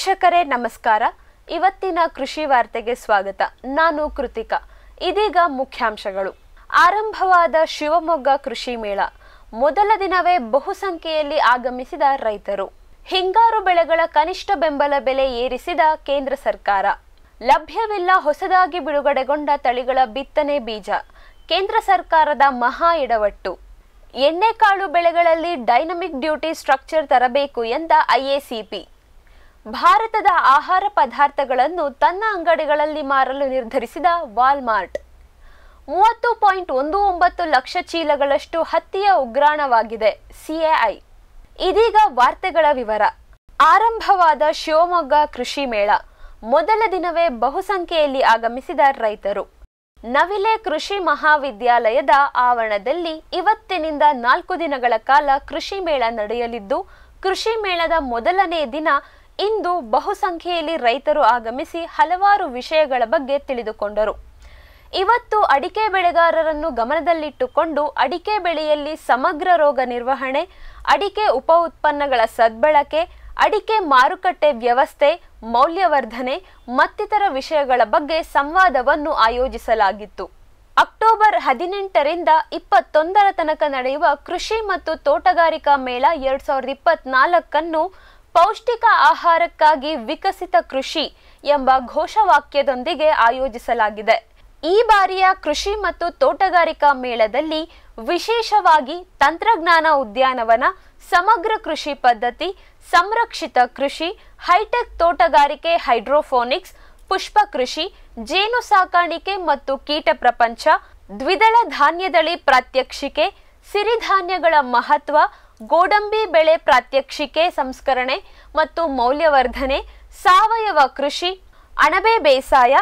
ವೀಕ್ಷಕರೇ ನಮಸ್ಕಾರ ಇವತ್ತಿನ ಕೃಷಿ ವಾರ್ತೆಗೆ ಸ್ವಾಗತ ನಾನು ಕೃತಿಕಾ ಇದೀಗ ಮುಖ್ಯಾಂಶಗಳು ಆರಂಭವಾದ ಶಿವಮೊಗ್ಗ ಕೃಷಿ ಮೇಳ ಮೊದಲ ದಿನವೇ ಬಹುಸಂಖ್ಯೆಯಲ್ಲಿ ಆಗಮಿಸಿದ ರೈತರು ಹಿಂಗಾರು ಬೆಳೆಗಳ ಕನಿಷ್ಠ ಬೆಂಬಲ ಬೆಲೆ ಏರಿಸಿದ ಕೇಂದ್ರ ಸರ್ಕಾರ ಲಭ್ಯವಿಲ್ಲ ಹೊಸದಾಗಿ ಬಿಡುಗಡೆಗೊಂಡ ತಳಿಗಳ ಬಿತ್ತನೆ ಬೀಜ ಕೇಂದ್ರ ಸರ್ಕಾರದ ಮಹಾ ಎಡವಟ್ಟು ಎಣ್ಣೆಕಾಳು ಬೆಳೆಗಳಲ್ಲಿ ಡೈನಮಿಕ್ ಡ್ಯೂಟಿ ಸ್ಟ್ರಕ್ಚರ್ ತರಬೇಕು ಎಂದ ಐಎಸಿಪಿ ಭಾರತದ ಆಹಾರ ಪದಾರ್ಥಗಳನ್ನು ತನ್ನ ಅಂಗಡಿಗಳಲ್ಲಿ ಮಾರಲು ನಿರ್ಧರಿಸಿದ ವಾಲ್ಮಾರ್ಟ್ ಮೂವತ್ತು ಪಾಯಿಂಟ್ ಒಂದು ಒಂಬತ್ತು ಲಕ್ಷ ಚೀಲಗಳಷ್ಟು ಹತ್ತಿಯ ಉಗ್ರಾಣವಾಗಿದೆ ಸಿಎಐ ಇದೀಗ ವಾರ್ತೆಗಳ ವಿವರ ಆರಂಭವಾದ ಶಿವಮೊಗ್ಗ ಕೃಷಿ ಮೇಳ ಮೊದಲ ದಿನವೇ ಬಹುಸಂಖ್ಯೆಯಲ್ಲಿ ಆಗಮಿಸಿದ ರೈತರು ನವಿಲೆ ಕೃಷಿ ಮಹಾವಿದ್ಯಾಲಯದ ಆವರಣದಲ್ಲಿ ಇವತ್ತಿನಿಂದ ನಾಲ್ಕು ದಿನಗಳ ಕಾಲ ಕೃಷಿ ಮೇಳ ನಡೆಯಲಿದ್ದು ಕೃಷಿ ಮೇಳದ ಮೊದಲನೇ ದಿನ ಇಂದು ಬಹುಸಂಖ್ಯೆಯಲ್ಲಿ ರೈತರು ಆಗಮಿಸಿ ಹಲವಾರು ವಿಷಯಗಳ ಬಗ್ಗೆ ತಿಳಿದುಕೊಂಡರು ಇವತ್ತು ಅಡಿಕೆ ಬೆಳೆಗಾರರನ್ನು ಗಮನದಲ್ಲಿಟ್ಟುಕೊಂಡು ಅಡಿಕೆ ಬೆಳೆಯಲ್ಲಿ ಸಮಗ್ರ ರೋಗ ನಿರ್ವಹಣೆ ಅಡಿಕೆ ಉಪ ಉತ್ಪನ್ನಗಳ ಸದ್ಬಳಕೆ ಅಡಿಕೆ ಮಾರುಕಟ್ಟೆ ವ್ಯವಸ್ಥೆ ಮೌಲ್ಯವರ್ಧನೆ ಮತ್ತಿತರ ವಿಷಯಗಳ ಬಗ್ಗೆ ಸಂವಾದವನ್ನು ಆಯೋಜಿಸಲಾಗಿತ್ತು ಅಕ್ಟೋಬರ್ ಹದಿನೆಂಟರಿಂದ ಇಪ್ಪತ್ತೊಂದರ ತನಕ ನಡೆಯುವ ಕೃಷಿ ಮತ್ತು ತೋಟಗಾರಿಕಾ ಮೇಳ ಎರಡ್ ಸಾವಿರದ ಇಪ್ಪತ್ನಾಲ್ಕನ್ನು ಪೌಷ್ಟಿಕ ಆಹಾರಕ್ಕಾಗಿ ವಿಕಸಿತ ಕೃಷಿ ಎಂಬ ಘೋಷವಾಕ್ಯದೊಂದಿಗೆ ಆಯೋಜಿಸಲಾಗಿದೆ ಈ ಬಾರಿಯ ಕೃಷಿ ಮತ್ತು ತೋಟಗಾರಿಕಾ ಮೇಳದಲ್ಲಿ ವಿಶೇಷವಾಗಿ ತಂತ್ರಜ್ಞಾನ ಉದ್ಯಾನವನ ಸಮಗ್ರ ಕೃಷಿ ಪದ್ಧತಿ ಸಂರಕ್ಷಿತ ಕೃಷಿ ಹೈಟೆಕ್ ತೋಟಗಾರಿಕೆ ಹೈಡ್ರೋಫೋನಿಕ್ಸ್ ಪುಷ್ಪ ಕೃಷಿ ಜೇನು ಸಾಕಾಣಿಕೆ ಮತ್ತು ಕೀಟ ಪ್ರಪಂಚ ದ್ವಿದಳ ಧಾನ್ಯದಳಿ ಪ್ರಾತ್ಯಕ್ಷಿಕೆ ಸಿರಿಧಾನ್ಯಗಳ ಮಹತ್ವ ಗೋಡಂಬಿ ಬೆಳೆ ಪ್ರಾತ್ಯಕ್ಷಿಕೆ ಸಂಸ್ಕರಣೆ ಮತ್ತು ಮೌಲ್ಯವರ್ಧನೆ ಸಾವಯವ ಕೃಷಿ ಅಣಬೆ ಬೇಸಾಯ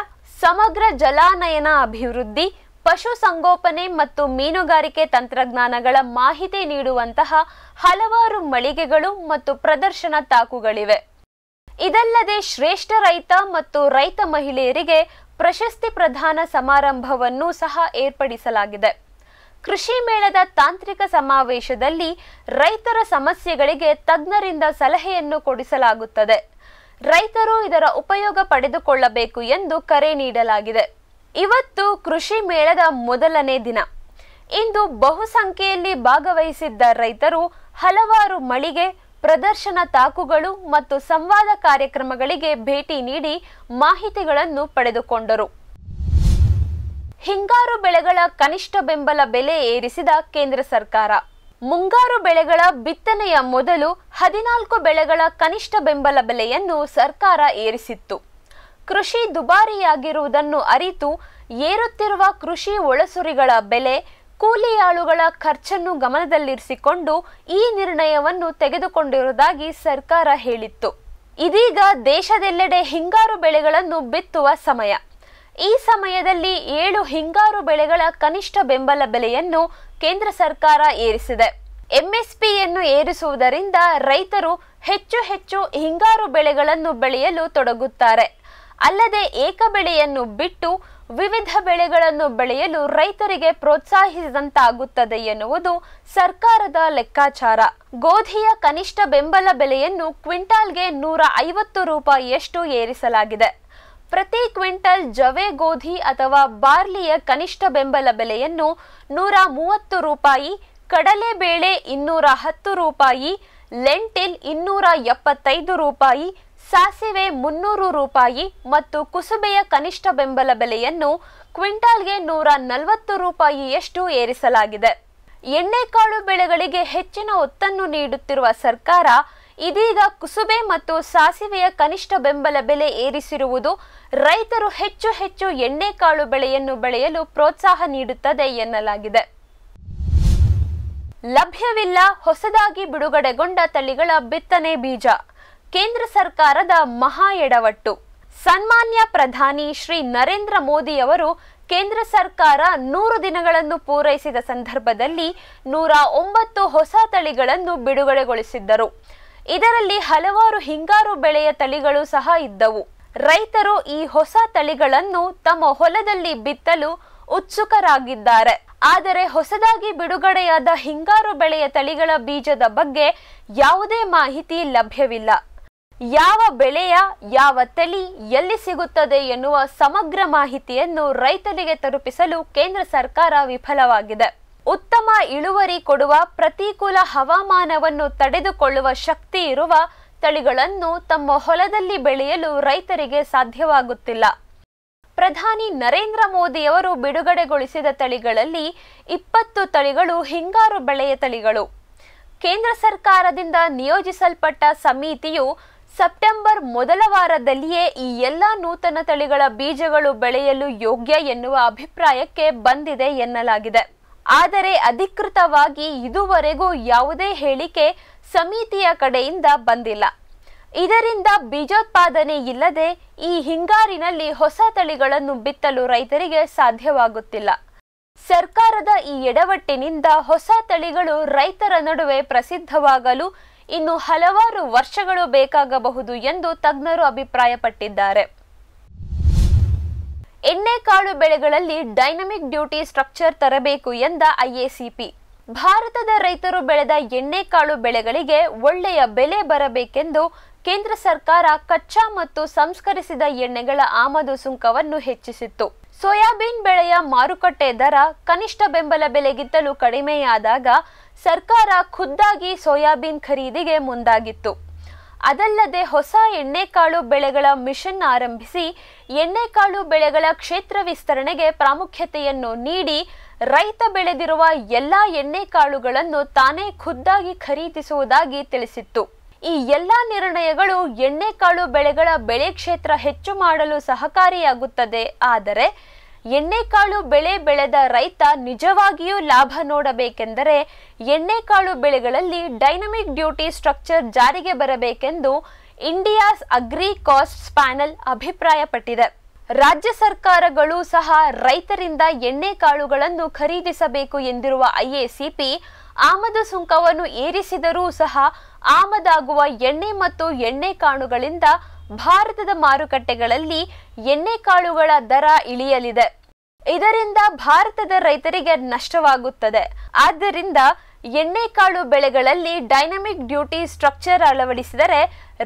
ಸಮಗ್ರ ಜಲಾನಯನ ಅಭಿವೃದ್ಧಿ ಪಶುಸಂಗೋಪನೆ ಮತ್ತು ಮೀನುಗಾರಿಕೆ ತಂತ್ರಜ್ಞಾನಗಳ ಮಾಹಿತಿ ನೀಡುವಂತಹ ಹಲವಾರು ಮಳಿಗೆಗಳು ಮತ್ತು ಪ್ರದರ್ಶನ ತಾಕುಗಳಿವೆ ಇದಲ್ಲದೆ ಶ್ರೇಷ್ಠ ರೈತ ಮತ್ತು ರೈತ ಮಹಿಳೆಯರಿಗೆ ಪ್ರಶಸ್ತಿ ಪ್ರದಾನ ಸಮಾರಂಭವನ್ನು ಸಹ ಏರ್ಪಡಿಸಲಾಗಿದೆ ಕೃಷಿ ಮೇಳದ ತಾಂತ್ರಿಕ ಸಮಾವೇಶದಲ್ಲಿ ರೈತರ ಸಮಸ್ಯೆಗಳಿಗೆ ತಜ್ಞರಿಂದ ಸಲಹೆಯನ್ನು ಕೊಡಿಸಲಾಗುತ್ತದೆ ರೈತರು ಇದರ ಉಪಯೋಗ ಪಡೆದುಕೊಳ್ಳಬೇಕು ಎಂದು ಕರೆ ನೀಡಲಾಗಿದೆ ಇವತ್ತು ಕೃಷಿ ಮೇಳದ ಮೊದಲನೇ ದಿನ ಇಂದು ಬಹುಸಂಖ್ಯೆಯಲ್ಲಿ ಭಾಗವಹಿಸಿದ್ದ ರೈತರು ಹಲವಾರು ಮಳಿಗೆ ಪ್ರದರ್ಶನ ತಾಕುಗಳು ಮತ್ತು ಸಂವಾದ ಕಾರ್ಯಕ್ರಮಗಳಿಗೆ ಭೇಟಿ ನೀಡಿ ಮಾಹಿತಿಗಳನ್ನು ಪಡೆದುಕೊಂಡರು ಹಿಂಗಾರು ಬೆಳೆಗಳ ಕನಿಷ್ಠ ಬೆಂಬಲ ಬೆಲೆ ಏರಿಸಿದ ಕೇಂದ್ರ ಸರ್ಕಾರ ಮುಂಗಾರು ಬೆಳೆಗಳ ಬಿತ್ತನೆಯ ಮೊದಲು ಹದಿನಾಲ್ಕು ಬೆಳೆಗಳ ಕನಿಷ್ಠ ಬೆಂಬಲ ಬೆಲೆಯನ್ನು ಸರ್ಕಾರ ಏರಿಸಿತ್ತು ಕೃಷಿ ದುಬಾರಿಯಾಗಿರುವುದನ್ನು ಅರಿತು ಏರುತ್ತಿರುವ ಕೃಷಿ ಒಳಸುರಿಗಳ ಬೆಲೆ ಕೂಲಿಯಾಳುಗಳ ಖರ್ಚನ್ನು ಗಮನದಲ್ಲಿರಿಸಿಕೊಂಡು ಈ ನಿರ್ಣಯವನ್ನು ತೆಗೆದುಕೊಂಡಿರುವುದಾಗಿ ಸರ್ಕಾರ ಹೇಳಿತ್ತು ಇದೀಗ ದೇಶದೆಲ್ಲೆಡೆ ಹಿಂಗಾರು ಬೆಳೆಗಳನ್ನು ಬಿತ್ತುವ ಸಮಯ ಈ ಸಮಯದಲ್ಲಿ ಏಳು ಹಿಂಗಾರು ಬೆಳೆಗಳ ಕನಿಷ್ಠ ಬೆಂಬಲ ಬೆಲೆಯನ್ನು ಕೇಂದ್ರ ಸರ್ಕಾರ ಏರಿಸಿದೆ ಎಂಎಸ್ಪಿಯನ್ನು ಏರಿಸುವುದರಿಂದ ರೈತರು ಹೆಚ್ಚು ಹೆಚ್ಚು ಹಿಂಗಾರು ಬೆಳೆಗಳನ್ನು ಬೆಳೆಯಲು ತೊಡಗುತ್ತಾರೆ ಅಲ್ಲದೆ ಏಕ ಬೆಳೆಯನ್ನು ಬಿಟ್ಟು ವಿವಿಧ ಬೆಳೆಗಳನ್ನು ಬೆಳೆಯಲು ರೈತರಿಗೆ ಪ್ರೋತ್ಸಾಹಿಸಿದಂತಾಗುತ್ತದೆ ಎನ್ನುವುದು ಸರ್ಕಾರದ ಲೆಕ್ಕಾಚಾರ ಗೋಧಿಯ ಕನಿಷ್ಠ ಬೆಂಬಲ ಬೆಲೆಯನ್ನು ಕ್ವಿಂಟಾಲ್ಗೆ ನೂರ ಐವತ್ತು ರೂಪಾಯಿಯಷ್ಟು ಏರಿಸಲಾಗಿದೆ ಪ್ರತಿ ಕ್ವಿಂಟಲ್ ಜವೆ ಗೋಧಿ ಅಥವಾ ಬಾರ್ಲಿಯ ಕನಿಷ್ಠ ಬೆಂಬಲ ಬೆಲೆಯನ್ನು ನೂರ ಮೂವತ್ತು ರೂಪಾಯಿ ಕಡಲೆಬೇಳೆ ಇನ್ನೂರ ಹತ್ತು ರೂಪಾಯಿ ಲೆಂಟಿಲ್ ಇನ್ನೂರ ಎಪ್ಪತ್ತೈದು ರೂಪಾಯಿ ಸಾಸಿವೆ ಮುನ್ನೂರು ರೂಪಾಯಿ ಮತ್ತು ಕುಸುಬೆಯ ಕನಿಷ್ಠ ಬೆಂಬಲ ಬೆಲೆಯನ್ನು ಕ್ವಿಂಟಾಲ್ಗೆ ನೂರ ನಲವತ್ತು ರೂಪಾಯಿಯಷ್ಟು ಏರಿಸಲಾಗಿದೆ ಎಣ್ಣೆಕಾಳು ಬೆಳೆಗಳಿಗೆ ಹೆಚ್ಚಿನ ಒತ್ತನ್ನು ನೀಡುತ್ತಿರುವ ಸರ್ಕಾರ ಇದೀಗ ಕುಸುಬೆ ಮತ್ತು ಸಾಸಿವೆಯ ಕನಿಷ್ಠ ಬೆಂಬಲ ಬೆಲೆ ಏರಿಸಿರುವುದು ರೈತರು ಹೆಚ್ಚು ಹೆಚ್ಚು ಎಣ್ಣೆಕಾಳು ಬೆಳೆಯನ್ನು ಬೆಳೆಯಲು ಪ್ರೋತ್ಸಾಹ ನೀಡುತ್ತದೆ ಎನ್ನಲಾಗಿದೆ ಲಭ್ಯವಿಲ್ಲ ಹೊಸದಾಗಿ ಬಿಡುಗಡೆಗೊಂಡ ತಳಿಗಳ ಬಿತ್ತನೆ ಬೀಜ ಕೇಂದ್ರ ಸರ್ಕಾರದ ಮಹಾ ಎಡವಟ್ಟು ಸನ್ಮಾನ್ಯ ಪ್ರಧಾನಿ ಶ್ರೀ ನರೇಂದ್ರ ಮೋದಿಯವರು ಕೇಂದ್ರ ಸರ್ಕಾರ ನೂರು ದಿನಗಳನ್ನು ಪೂರೈಸಿದ ಸಂದರ್ಭದಲ್ಲಿ ನೂರ ಒಂಬತ್ತು ಹೊಸ ತಳಿಗಳನ್ನು ಬಿಡುಗಡೆಗೊಳಿಸಿದ್ದರು ಇದರಲ್ಲಿ ಹಲವಾರು ಹಿಂಗಾರು ಬೆಳೆಯ ತಳಿಗಳು ಸಹ ಇದ್ದವು ರೈತರು ಈ ಹೊಸ ತಳಿಗಳನ್ನು ತಮ್ಮ ಹೊಲದಲ್ಲಿ ಬಿತ್ತಲು ಉತ್ಸುಕರಾಗಿದ್ದಾರೆ ಆದರೆ ಹೊಸದಾಗಿ ಬಿಡುಗಡೆಯಾದ ಹಿಂಗಾರು ಬೆಳೆಯ ತಳಿಗಳ ಬೀಜದ ಬಗ್ಗೆ ಯಾವುದೇ ಮಾಹಿತಿ ಲಭ್ಯವಿಲ್ಲ ಯಾವ ಬೆಳೆಯ ಯಾವ ತಳಿ ಎಲ್ಲಿ ಸಿಗುತ್ತದೆ ಎನ್ನುವ ಸಮಗ್ರ ಮಾಹಿತಿಯನ್ನು ರೈತರಿಗೆ ತಲುಪಿಸಲು ಕೇಂದ್ರ ಸರ್ಕಾರ ವಿಫಲವಾಗಿದೆ ಉತ್ತಮ ಇಳುವರಿ ಕೊಡುವ ಪ್ರತಿಕೂಲ ಹವಾಮಾನವನ್ನು ತಡೆದುಕೊಳ್ಳುವ ಶಕ್ತಿ ಇರುವ ತಳಿಗಳನ್ನು ತಮ್ಮ ಹೊಲದಲ್ಲಿ ಬೆಳೆಯಲು ರೈತರಿಗೆ ಸಾಧ್ಯವಾಗುತ್ತಿಲ್ಲ ಪ್ರಧಾನಿ ನರೇಂದ್ರ ಮೋದಿಯವರು ಬಿಡುಗಡೆಗೊಳಿಸಿದ ತಳಿಗಳಲ್ಲಿ ಇಪ್ಪತ್ತು ತಳಿಗಳು ಹಿಂಗಾರು ಬೆಳೆಯ ತಳಿಗಳು ಕೇಂದ್ರ ಸರ್ಕಾರದಿಂದ ನಿಯೋಜಿಸಲ್ಪಟ್ಟ ಸಮಿತಿಯು ಸೆಪ್ಟೆಂಬರ್ ಮೊದಲ ವಾರದಲ್ಲಿಯೇ ಈ ಎಲ್ಲ ನೂತನ ತಳಿಗಳ ಬೀಜಗಳು ಬೆಳೆಯಲು ಯೋಗ್ಯ ಎನ್ನುವ ಅಭಿಪ್ರಾಯಕ್ಕೆ ಬಂದಿದೆ ಎನ್ನಲಾಗಿದೆ ಆದರೆ ಅಧಿಕೃತವಾಗಿ ಇದುವರೆಗೂ ಯಾವುದೇ ಹೇಳಿಕೆ ಸಮಿತಿಯ ಕಡೆಯಿಂದ ಬಂದಿಲ್ಲ ಇದರಿಂದ ಬೀಜೋತ್ಪಾದನೆ ಇಲ್ಲದೆ ಈ ಹಿಂಗಾರಿನಲ್ಲಿ ಹೊಸ ತಳಿಗಳನ್ನು ಬಿತ್ತಲು ರೈತರಿಗೆ ಸಾಧ್ಯವಾಗುತ್ತಿಲ್ಲ ಸರ್ಕಾರದ ಈ ಎಡವಟ್ಟಿನಿಂದ ಹೊಸ ತಳಿಗಳು ರೈತರ ನಡುವೆ ಪ್ರಸಿದ್ಧವಾಗಲು ಇನ್ನು ಹಲವಾರು ವರ್ಷಗಳು ಬೇಕಾಗಬಹುದು ಎಂದು ತಜ್ಞರು ಅಭಿಪ್ರಾಯಪಟ್ಟಿದ್ದಾರೆ ಎಣ್ಣೆಕಾಳು ಬೆಳೆಗಳಲ್ಲಿ ಡೈನಮಿಕ್ ಡ್ಯೂಟಿ ಸ್ಟ್ರಕ್ಚರ್ ತರಬೇಕು ಎಂದ ಐಎಸಿಪಿ ಭಾರತದ ರೈತರು ಬೆಳೆದ ಎಣ್ಣೆಕಾಳು ಬೆಳೆಗಳಿಗೆ ಒಳ್ಳೆಯ ಬೆಲೆ ಬರಬೇಕೆಂದು ಕೇಂದ್ರ ಸರ್ಕಾರ ಕಚ್ಚಾ ಮತ್ತು ಸಂಸ್ಕರಿಸಿದ ಎಣ್ಣೆಗಳ ಆಮದು ಸುಂಕವನ್ನು ಹೆಚ್ಚಿಸಿತ್ತು ಸೋಯಾಬೀನ್ ಬೆಳೆಯ ಮಾರುಕಟ್ಟೆ ದರ ಕನಿಷ್ಠ ಬೆಂಬಲ ಬೆಲೆಗಿಂತಲೂ ಕಡಿಮೆಯಾದಾಗ ಸರ್ಕಾರ ಖುದ್ದಾಗಿ ಸೋಯಾಬೀನ್ ಖರೀದಿಗೆ ಮುಂದಾಗಿತ್ತು ಅದಲ್ಲದೆ ಹೊಸ ಎಣ್ಣೆಕಾಳು ಬೆಳೆಗಳ ಮಿಷನ್ ಆರಂಭಿಸಿ ಎಣ್ಣೆಕಾಳು ಬೆಳೆಗಳ ಕ್ಷೇತ್ರ ವಿಸ್ತರಣೆಗೆ ಪ್ರಾಮುಖ್ಯತೆಯನ್ನು ನೀಡಿ ರೈತ ಬೆಳೆದಿರುವ ಎಲ್ಲ ಎಣ್ಣೆಕಾಳುಗಳನ್ನು ತಾನೇ ಖುದ್ದಾಗಿ ಖರೀದಿಸುವುದಾಗಿ ತಿಳಿಸಿತ್ತು ಈ ಎಲ್ಲ ನಿರ್ಣಯಗಳು ಎಣ್ಣೆಕಾಳು ಬೆಳೆಗಳ ಬೆಳೆ ಕ್ಷೇತ್ರ ಹೆಚ್ಚು ಮಾಡಲು ಸಹಕಾರಿಯಾಗುತ್ತದೆ ಆದರೆ ಎಣ್ಣೆಕಾಳು ಬೆಳೆ ಬೆಳೆದ ರೈತ ನಿಜವಾಗಿಯೂ ಲಾಭ ನೋಡಬೇಕೆಂದರೆ ಎಣ್ಣೆಕಾಳು ಬೆಳೆಗಳಲ್ಲಿ ಡೈನಮಿಕ್ ಡ್ಯೂಟಿ ಸ್ಟ್ರಕ್ಚರ್ ಜಾರಿಗೆ ಬರಬೇಕೆಂದು ಇಂಡಿಯಾಸ್ ಅಗ್ರಿ ಕಾಸ್ಟ್ ಪ್ಯಾನೆಲ್ ಅಭಿಪ್ರಾಯಪಟ್ಟಿದೆ ರಾಜ್ಯ ಸರ್ಕಾರಗಳು ಸಹ ರೈತರಿಂದ ಎಣ್ಣೆಕಾಳುಗಳನ್ನು ಖರೀದಿಸಬೇಕು ಎಂದಿರುವ ಐಎಸಿಪಿ ಆಮದು ಸುಂಕವನ್ನು ಏರಿಸಿದರೂ ಸಹ ಆಮದಾಗುವ ಎಣ್ಣೆ ಮತ್ತು ಎಣ್ಣೆಕಾಳುಗಳಿಂದ ಭಾರತದ ಮಾರುಕಟ್ಟೆಗಳಲ್ಲಿ ಎಣ್ಣೆಕಾಳುಗಳ ದರ ಇಳಿಯಲಿದೆ ಇದರಿಂದ ಭಾರತದ ರೈತರಿಗೆ ನಷ್ಟವಾಗುತ್ತದೆ ಆದ್ದರಿಂದ ಎಣ್ಣೆಕಾಳು ಬೆಳೆಗಳಲ್ಲಿ ಡೈನಮಿಕ್ ಡ್ಯೂಟಿ ಸ್ಟ್ರಕ್ಚರ್ ಅಳವಡಿಸಿದರೆ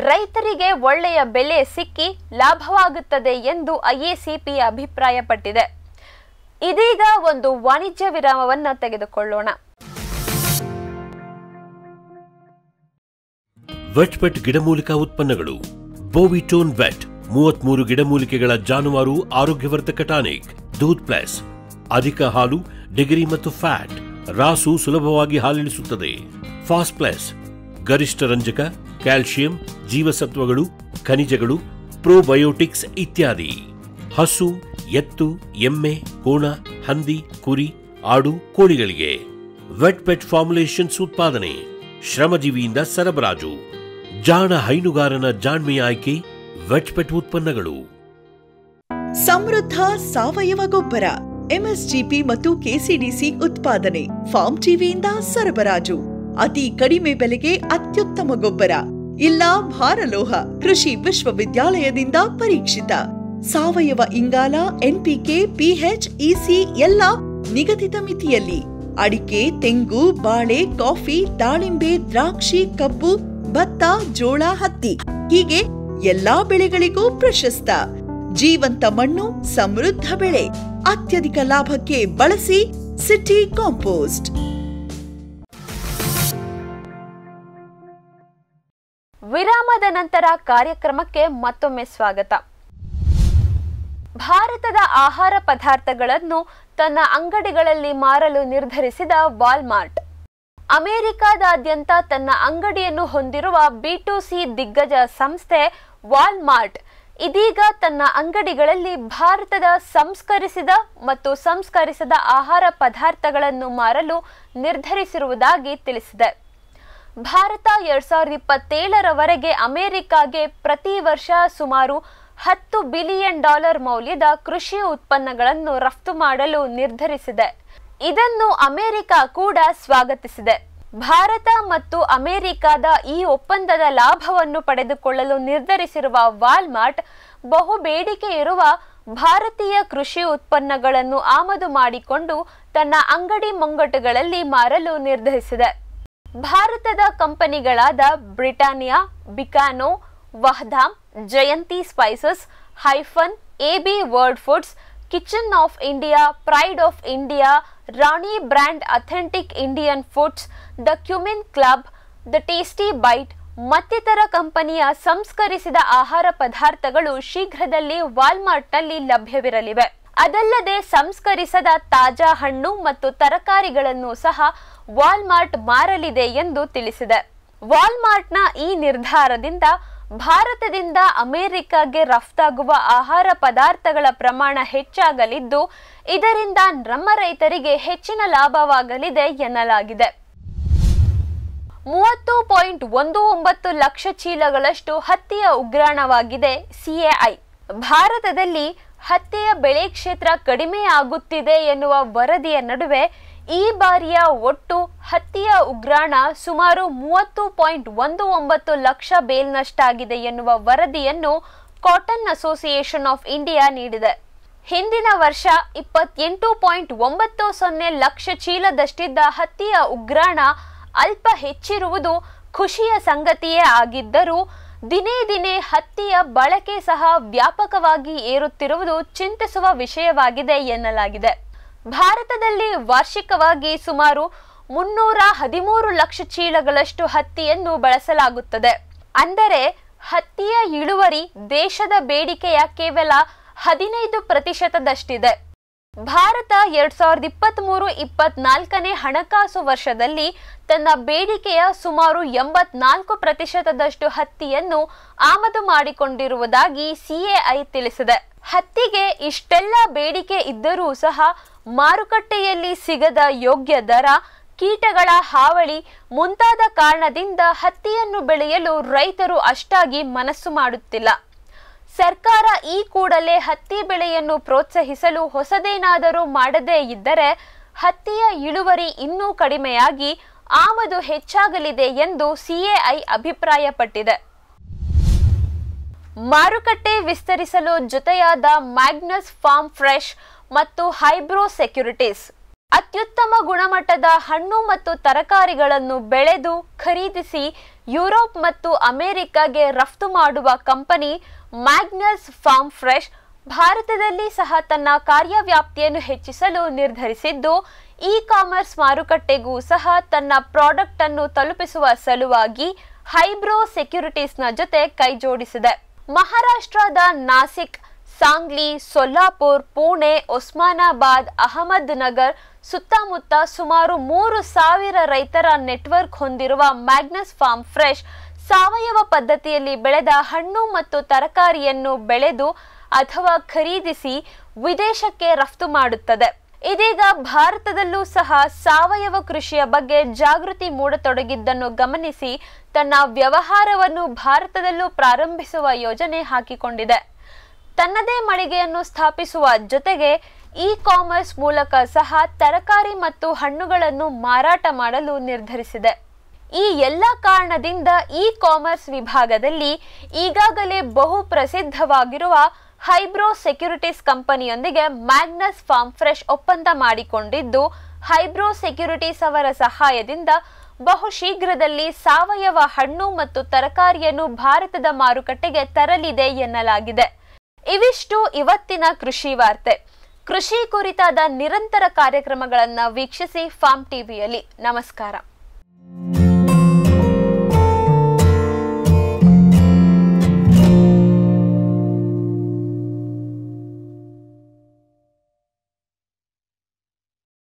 ರೈತರಿಗೆ ಒಳ್ಳೆಯ ಬೆಲೆ ಸಿಕ್ಕಿ ಲಾಭವಾಗುತ್ತದೆ ಎಂದು ಐಎಸಿಪಿ ಅಭಿಪ್ರಾಯಪಟ್ಟಿದೆ ಇದೀಗ ಒಂದು ವಾಣಿಜ್ಯ ವಿರಾಮವನ್ನು ತೆಗೆದುಕೊಳ್ಳೋಣ ವಟ್ಪಟ್ ಗಿಡಮೂಲಿಕಾ ಉತ್ಪನ್ನಗಳು ಬೋವಿಟೋನ್ ವೆಟ್ ಮೂವತ್ಮೂರು ಗಿಡಮೂಲಿಕೆಗಳ ಜಾನುವಾರು ಆರೋಗ್ಯವರ್ಧಕ ಟಾನಿಕ್ ದೂತ್ ಪ್ಲಸ್ ಅಧಿಕ ಹಾಲು ಡಿಗ್ರಿ ಮತ್ತು ಫ್ಯಾಟ್ ರಾಸು ಸುಲಭವಾಗಿ ಹಾಲಿಳಿಸುತ್ತದೆ ಫಾಸ್ಟ್ ಪ್ಲಸ್ ಗರಿಷ್ಠ ರಂಜಕ ಕ್ಯಾಲ್ಸಿಯಂ ಜೀವಸತ್ವಗಳು ಖನಿಜಗಳು ಪ್ರೋಬಯೋಟಿಕ್ಸ್ ಇತ್ಯಾದಿ ಹಸು ಎತ್ತು ಎಮ್ಮೆ ಕೋಣ ಹಂದಿ ಕುರಿ ಆಡು ಕೋಳಿಗಳಿಗೆ ವೆಟ್ ಪೆಟ್ ಫಾರ್ಮುಲೇಷನ್ಸ್ ಉತ್ಪಾದನೆ ಶ್ರಮಜೀವಿಯಿಂದ ಸರಬರಾಜು ಜಾಣ ಹೈನುಗಾರನ ಜಾಣ್ಮೆ ಆಯ್ಕೆ ವೆಚ್ಪೆಟ್ ಉತ್ಪನ್ನಗಳು ಸಮೃದ್ಧ ಸಾವಯವ ಗೊಬ್ಬರ ಎಂಎಸ್ಜಿಪಿ ಮತ್ತು ಕೆಸಿಡಿಸಿ ಉತ್ಪಾದನೆ ಫಾರ್ಮ್ ಟಿವಿಯಿಂದ ಸರಬರಾಜು ಅತಿ ಕಡಿಮೆ ಬೆಲೆಗೆ ಅತ್ಯುತ್ತಮ ಗೊಬ್ಬರ ಇಲ್ಲ ಭಾರಲೋಹ ಕೃಷಿ ವಿಶ್ವವಿದ್ಯಾಲಯದಿಂದ ಪರೀಕ್ಷಿತ ಸಾವಯವ ಇಂಗಾಲ ಎನ್ಪಿಕೆ ಪಿಎಚ್ ಇಸಿ ಎಲ್ಲ ನಿಗದಿತ ಮಿತಿಯಲ್ಲಿ ಅಡಿಕೆ ತೆಂಗು ಬಾಳೆ ಕಾಫಿ ದಾಳಿಂಬೆ ದ್ರಾಕ್ಷಿ ಕಬ್ಬು ಭತ್ತ ಜೋಳ ಹತ್ತಿ ಹೀಗೆ ಎಲ್ಲಾ ಬೆಳೆಗಳಿಗೂ ಪ್ರಶಸ್ತ ಜೀವಂತ ಮಣ್ಣು ಸಮೃದ್ಧ ಬೆಳೆ ಅತ್ಯಧಿಕ ಲಾಭಕ್ಕೆ ಬಳಸಿ ಸಿಟಿ ಕಾಂಪೋಸ್ಟ್ ವಿರಾಮದ ನಂತರ ಕಾರ್ಯಕ್ರಮಕ್ಕೆ ಮತ್ತೊಮ್ಮೆ ಸ್ವಾಗತ ಭಾರತದ ಆಹಾರ ಪದಾರ್ಥಗಳನ್ನು ತನ್ನ ಅಂಗಡಿಗಳಲ್ಲಿ ಮಾರಲು ನಿರ್ಧರಿಸಿದ ವಾಲ್ಮಾರ್ಟ್ ಅಮೆರಿಕಾದಾದ್ಯಂತ ತನ್ನ ಅಂಗಡಿಯನ್ನು ಹೊಂದಿರುವ ಬಿ ಟು ಸಿ ದಿಗ್ಗಜ ಸಂಸ್ಥೆ ವಾಲ್ಮಾರ್ಟ್ ಇದೀಗ ತನ್ನ ಅಂಗಡಿಗಳಲ್ಲಿ ಭಾರತದ ಸಂಸ್ಕರಿಸಿದ ಮತ್ತು ಸಂಸ್ಕರಿಸದ ಆಹಾರ ಪದಾರ್ಥಗಳನ್ನು ಮಾರಲು ನಿರ್ಧರಿಸಿರುವುದಾಗಿ ತಿಳಿಸಿದೆ ಭಾರತ ಎರಡ್ ಸಾವಿರದ ಇಪ್ಪತ್ತೇಳರವರೆಗೆ ಅಮೆರಿಕಾಗೆ ಪ್ರತಿ ವರ್ಷ ಸುಮಾರು ಹತ್ತು ಬಿಲಿಯನ್ ಡಾಲರ್ ಮೌಲ್ಯದ ಕೃಷಿ ಉತ್ಪನ್ನಗಳನ್ನು ರಫ್ತು ಮಾಡಲು ನಿರ್ಧರಿಸಿದೆ ಇದನ್ನು ಅಮೆರಿಕ ಕೂಡ ಸ್ವಾಗತಿಸಿದೆ ಭಾರತ ಮತ್ತು ಅಮೆರಿಕದ ಈ ಒಪ್ಪಂದದ ಲಾಭವನ್ನು ಪಡೆದುಕೊಳ್ಳಲು ನಿರ್ಧರಿಸಿರುವ ವಾಲ್ಮಾರ್ಟ್ ಬಹು ಬೇಡಿಕೆ ಇರುವ ಭಾರತೀಯ ಕೃಷಿ ಉತ್ಪನ್ನಗಳನ್ನು ಆಮದು ಮಾಡಿಕೊಂಡು ತನ್ನ ಅಂಗಡಿ ಮುಂಗಟ್ಟುಗಳಲ್ಲಿ ಮಾರಲು ನಿರ್ಧರಿಸಿದೆ ಭಾರತದ ಕಂಪನಿಗಳಾದ Britannia Bikano Vahdam Jayanti spices hyphen AB world foods kitchen of India pride of India Rani brand authentic Indian foods the cumin club the tasty bite ಮತ್ತಿತರ ಕಂಪನಿಯ ಸಂಸ್ಕರಿಸಿದ ಆಹಾರ ಪದಾರ್ಥಗಳು ಶೀಘ್ರದಲ್ಲಿ ವಾಲ್ಮಾರ್ಟ್ನಲ್ಲಿ ಲಭ್ಯವಿರಲಿವೆ ಅದಲ್ಲದೆ ಸಂಸ್ಕರಿಸದ ತಾಜಾ ಹಣ್ಣು ಮತ್ತು ತರಕಾರಿಗಳನ್ನು ಸಹ ವಾಲ್ಮಾರ್ಟ್ ಮಾರಲಿದೆ ಎಂದು ತಿಳಿಸಿದೆ ವಾಲ್ಮಾರ್ಟ್ನ ಈ ನಿರ್ಧಾರದಿಂದ ಭಾರತದಿಂದ ಅಮೆರಿಕಾಗೆ ರಫ್ತಾಗುವ ಆಹಾರ ಪದಾರ್ಥಗಳ ಪ್ರಮಾಣ ಹೆಚ್ಚಾಗಲಿದ್ದು ಇದರಿಂದ ನಮ್ಮ ರೈತರಿಗೆ ಹೆಚ್ಚಿನ ಲಾಭವಾಗಲಿದೆ ಎನ್ನಲಾಗಿದೆ ಮೂವತ್ತು ಪಾಯಿಂಟ್ ಒಂದು ಒಂಬತ್ತು ಲಕ್ಷ ಚೀಲಗಳಷ್ಟು ಹತ್ತಿಯ ಉಗ್ರಾಣವಾಗಿದೆ ಸಿಎಐ ಭಾರತದಲ್ಲಿ ಹತ್ತಿಯ ಬೆಳೆ ಕ್ಷೇತ್ರ ಕಡಿಮೆಯಾಗುತ್ತಿದೆ ಎನ್ನುವ ವರದಿಯ ನಡುವೆ ಈ ಬಾರಿಯ ಒಟ್ಟು ಹತ್ತಿಯ ಉಗ್ರಾಣ ಸುಮಾರು ಮೂವತ್ತು ಪಾಯಿಂಟ್ ಒಂದು ಒಂಬತ್ತು ಲಕ್ಷ ಬೇಲ್ನಷ್ಟಾಗಿದೆ ಎನ್ನುವ ವರದಿಯನ್ನು ಕಾಟನ್ ಅಸೋಸಿಯೇಷನ್ ಆಫ್ ಇಂಡಿಯಾ ನೀಡಿದೆ ಹಿಂದಿನ ವರ್ಷ ಇಪ್ಪತ್ತೆಂಟು ಪಾಯಿಂಟ್ ಒಂಬತ್ತು ಸೊನ್ನೆ ಲಕ್ಷ ಚೀಲದಷ್ಟಿದ್ದ ಹತ್ತಿಯ ಉಗ್ರಾಣ ಅಲ್ಪ ಹೆಚ್ಚಿರುವುದು ಖುಷಿಯ ಸಂಗತಿಯೇ ಆಗಿದ್ದರೂ ದಿನೇ ದಿನೇ ಹತ್ತಿಯ ಬಳಕೆ ಸಹ ವ್ಯಾಪಕವಾಗಿ ಏರುತ್ತಿರುವುದು ಚಿಂತಿಸುವ ವಿಷಯವಾಗಿದೆ ಎನ್ನಲಾಗಿದೆ ಭಾರತದಲ್ಲಿ ವಾರ್ಷಿಕವಾಗಿ ಸುಮಾರು ಮುನ್ನೂರ ಹದಿಮೂರು ಲಕ್ಷ ಚೀಲಗಳಷ್ಟು ಹತ್ತಿಯನ್ನು ಬಳಸಲಾಗುತ್ತದೆ ಅಂದರೆ ಹತ್ತಿಯ ಇಳುವರಿ ದೇಶದ ಬೇಡಿಕೆಯ ಕೇವಲ ಹದಿನೈದು ಪ್ರತಿಶತದಷ್ಟಿದೆ ಭಾರತ ಎರಡ್ ಸಾವಿರದ ಇಪ್ಪತ್ತ್ ಮೂರು ಇಪ್ಪತ್ನಾಲ್ಕನೇ ಹಣಕಾಸು ವರ್ಷದಲ್ಲಿ ತನ್ನ ಬೇಡಿಕೆಯ ಸುಮಾರು ಎಂಬತ್ನಾಲ್ಕು ಪ್ರತಿಶತದಷ್ಟು ಹತ್ತಿಯನ್ನು ಆಮದು ಮಾಡಿಕೊಂಡಿರುವುದಾಗಿ ಸಿಎಐ ತಿಳಿಸಿದೆ ಹತ್ತಿಗೆ ಇಷ್ಟೆಲ್ಲ ಬೇಡಿಕೆ ಇದ್ದರೂ ಸಹ ಮಾರುಕಟ್ಟೆಯಲ್ಲಿ ಸಿಗದ ಯೋಗ್ಯ ದರ ಕೀಟಗಳ ಹಾವಳಿ ಮುಂತಾದ ಕಾರಣದಿಂದ ಹತ್ತಿಯನ್ನು ಬೆಳೆಯಲು ರೈತರು ಅಷ್ಟಾಗಿ ಮನಸ್ಸು ಮಾಡುತ್ತಿಲ್ಲ ಸರ್ಕಾರ ಈ ಕೂಡಲೇ ಹತ್ತಿ ಬೆಳೆಯನ್ನು ಪ್ರೋತ್ಸಾಹಿಸಲು ಹೊಸದೇನಾದರೂ ಮಾಡದೇ ಇದ್ದರೆ ಹತ್ತಿಯ ಇಳುವರಿ ಇನ್ನೂ ಕಡಿಮೆಯಾಗಿ ಆಮದು ಹೆಚ್ಚಾಗಲಿದೆ ಎಂದು ಸಿಎಐ ಅಭಿಪ್ರಾಯಪಟ್ಟಿದೆ ಮಾರುಕಟ್ಟೆ ವಿಸ್ತರಿಸಲು ಜೊತೆಯಾದ ಮ್ಯಾಗ್ನಸ್ ಫಾರ್ಮ್ ಫ್ರೆಶ್ ಮತ್ತು ಹೈಬ್ರೋ ಸೆಕ್ಯುರಿಟೀಸ್ ಅತ್ಯುತ್ತಮ ಗುಣಮಟ್ಟದ ಹಣ್ಣು ಮತ್ತು ತರಕಾರಿಗಳನ್ನು ಬೆಳೆದು ಖರೀದಿಸಿ ಯುರೋಪ್ ಮತ್ತು ಅಮೆರಿಕಾಗೆ ರಫ್ತು ಮಾಡುವ ಕಂಪನಿ ಮ್ಯಾಗ್ನಸ್ ಫಾರ್ಮ್ ಫ್ರೆಶ್ ಭಾರತದಲ್ಲಿ ಸಹ ತನ್ನ ಕಾರ್ಯವ್ಯಾಪ್ತಿಯನ್ನು ಹೆಚ್ಚಿಸಲು ನಿರ್ಧರಿಸಿದ್ದು ಇ ಕಾಮರ್ಸ್ ಮಾರುಕಟ್ಟೆಗೂ ಸಹ ತನ್ನ ಪ್ರಾಡಕ್ಟ್ ಅನ್ನು ತಲುಪಿಸುವ ಸಲುವಾಗಿ ಹೈಬ್ರೋ ಸೆಕ್ಯುರಿಟೀಸ್ನ ಜೊತೆ ಕೈಜೋಡಿಸಿದೆ ಮಹಾರಾಷ್ಟ್ರದ ನಾಸಿಕ್ ಸಾಂಗ್ಲಿ ಸೊಲ್ಲಾಪುರ್ ಪುಣೆ ಒಸ್ಮಾನಾಬಾದ್ ಅಹಮದ್ ನಗರ್ ಸುತ್ತಮುತ್ತ ಸುಮಾರು ಮೂರು ಸಾವಿರ ರೈತರ ನೆಟ್ವರ್ಕ್ ಹೊಂದಿರುವ ಮ್ಯಾಗ್ನಸ್ ಫಾರ್ಮ್ ಫ್ರೆಶ್ ಸಾವಯವ ಪದ್ಧತಿಯಲ್ಲಿ ಬೆಳೆದ ಹಣ್ಣು ಮತ್ತು ತರಕಾರಿಯನ್ನು ಬೆಳೆದು ಅಥವಾ ಖರೀದಿಸಿ ವಿದೇಶಕ್ಕೆ ರಫ್ತು ಮಾಡುತ್ತದೆ ಇದೀಗ ಭಾರತದಲ್ಲೂ ಸಹ ಸಾವಯವ ಕೃಷಿಯ ಬಗ್ಗೆ ಜಾಗೃತಿ ಮೂಡತೊಡಗಿದ್ದನ್ನು ಗಮನಿಸಿ ತನ್ನ ವ್ಯವಹಾರವನ್ನು ಭಾರತದಲ್ಲೂ ಪ್ರಾರಂಭಿಸುವ ಯೋಜನೆ ಹಾಕಿಕೊಂಡಿದೆ ತನ್ನದೇ ಮಳಿಗೆಯನ್ನು ಸ್ಥಾಪಿಸುವ ಜೊತೆಗೆ ಇ ಕಾಮರ್ಸ್ ಮೂಲಕ ಸಹ ತರಕಾರಿ ಮತ್ತು ಹಣ್ಣುಗಳನ್ನು ಮಾರಾಟ ಮಾಡಲು ನಿರ್ಧರಿಸಿದೆ ಈ ಎಲ್ಲ ಕಾರಣದಿಂದ ಇ ಕಾಮರ್ಸ್ ವಿಭಾಗದಲ್ಲಿ ಈಗಾಗಲೇ ಬಹು ಪ್ರಸಿದ್ಧವಾಗಿರುವ ಹೈಬ್ರೋ ಸೆಕ್ಯುರಿಟೀಸ್ ಕಂಪನಿಯೊಂದಿಗೆ ಮ್ಯಾಗ್ನಸ್ ಫಾರ್ಮ್ ಫ್ರೆಶ್ ಒಪ್ಪಂದ ಮಾಡಿಕೊಂಡಿದ್ದು ಹೈಬ್ರೋ ಸೆಕ್ಯುರಿಟೀಸ್ ಅವರ ಸಹಾಯದಿಂದ ಬಹು ಶೀಘ್ರದಲ್ಲಿ ಸಾವಯವ ಹಣ್ಣು ಮತ್ತು ತರಕಾರಿಯನ್ನು ಭಾರತದ ಮಾರುಕಟ್ಟೆಗೆ ತರಲಿದೆ ಎನ್ನಲಾಗಿದೆ ಇವಿಷ್ಟು ಇವತ್ತಿನ ಕೃಷಿ ವಾರ್ತೆ ಕೃಷಿ ಕುರಿತಾದ ನಿರಂತರ ಕಾರ್ಯಕ್ರಮಗಳನ್ನು ವೀಕ್ಷಿಸಿ ಫಾರ್ಮ್ ಟಿವಿಯಲ್ಲಿ ನಮಸ್ಕಾರ